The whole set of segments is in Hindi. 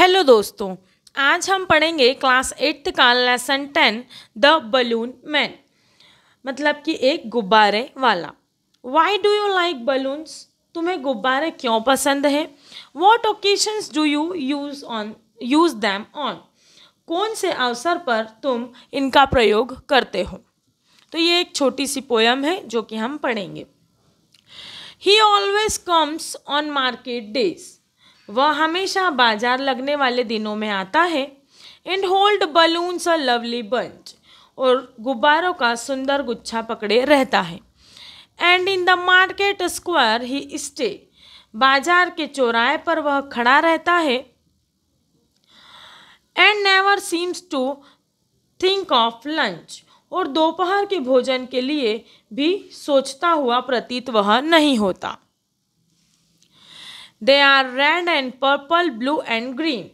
हेलो दोस्तों आज हम पढ़ेंगे क्लास एट्थ का lesson ten the balloon man मतलब कि एक गुब्बारे वाला why do you like balloons तुम्हें गुब्बारे क्यों पसंद है what occasions do you use on use them on कौन से अवसर पर तुम इनका प्रयोग करते हो तो ये एक छोटी सी पोयम है जो कि हम पढ़ेंगे he always comes on market days वह हमेशा बाजार लगने वाले दिनों में आता है and hold balloons a lovely bunch और गुब्बारों का सुंदर गुच्छा पकड़े रहता है and in the market square he stay बाजार के चौराहे पर वह खड़ा रहता है and never seems to think of lunch और दोपहर के भोजन के लिए भी सोचता हुआ प्रतीत वह नहीं होता they are red and purple blue and green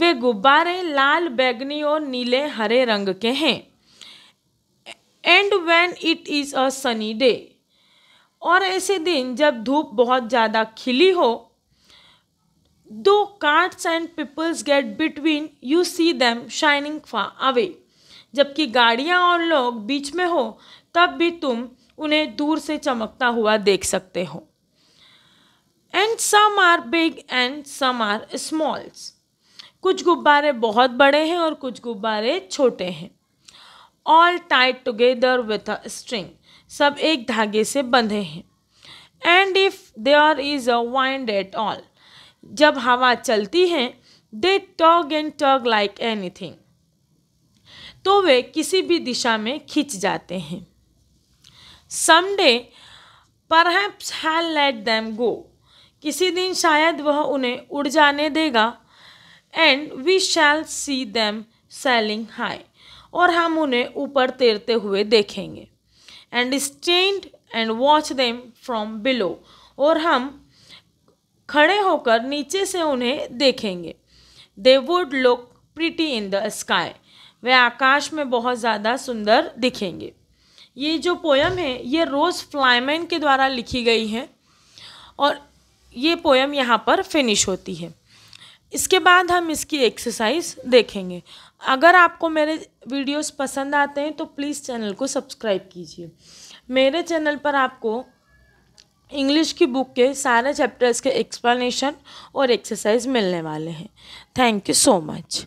वे गुब्बारे लाल बैगनी और नीले हरे रंग के हैं and when it is a sunny day और ऐसे दिन जब धूप बहुत ज़्यादा खिली हो though cars and peoples get between you see them shining far away जबकि गाड़ियाँ और लोग बीच में हो तब भी तुम उन्हें दूर से चमकता हुआ देख सकते हो and some are big and some are smalls कुछ गुब्बारे बहुत बड़े हैं और कुछ गुब्बारे छोटे हैं all tight together with a string सब एक धागे से बंधे हैं and if there is a wind at all जब हवा चलती है they tug and tug like anything तो वे किसी भी दिशा में खिंच जाते हैं someday perhaps he'll let them go किसी दिन शायद वह उन्हें उड़ जाने देगा and we shall see them sailing high और हम उन्हें ऊपर तैरते हुए देखेंगे and stand and watch them from below और हम खड़े होकर नीचे से उन्हें देखेंगे they would look pretty in the sky वे आकाश में बहुत ज़्यादा सुंदर दिखेंगे ये जो पोयम है ये रोज़ फ्लाईमैन के द्वारा लिखी गई है और ये पोएम यहाँ पर फिनिश होती है इसके बाद हम इसकी एक्सरसाइज देखेंगे अगर आपको मेरे वीडियोस पसंद आते हैं तो प्लीज़ चैनल को सब्सक्राइब कीजिए मेरे चैनल पर आपको इंग्लिश की बुक के सारे चैप्टर्स के एक्सप्लेनेशन और एक्सरसाइज मिलने वाले हैं थैंक यू सो मच